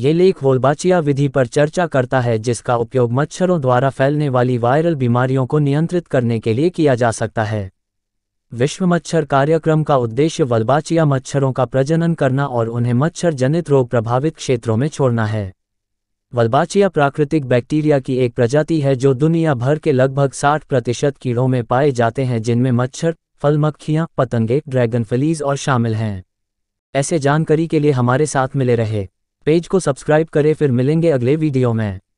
ये लेख होलबाचिया विधि पर चर्चा करता है जिसका उपयोग मच्छरों द्वारा फैलने वाली वायरल बीमारियों को नियंत्रित करने के लिए किया जा सकता है विश्व मच्छर कार्यक्रम का उद्देश्य वल्बाचिया मच्छरों का प्रजनन करना और उन्हें मच्छर जनित रोग प्रभावित क्षेत्रों में छोड़ना है वल्बाचिया प्राकृतिक बैक्टीरिया की एक प्रजाति है जो दुनिया भर के लगभग 60 प्रतिशत कीड़ों में पाए जाते हैं जिनमें मच्छर फल मक्खियां पतंगे ड्रैगन फलीज और शामिल हैं ऐसे जानकारी के लिए हमारे साथ मिले रहे पेज को सब्सक्राइब करें फिर मिलेंगे अगले वीडियो में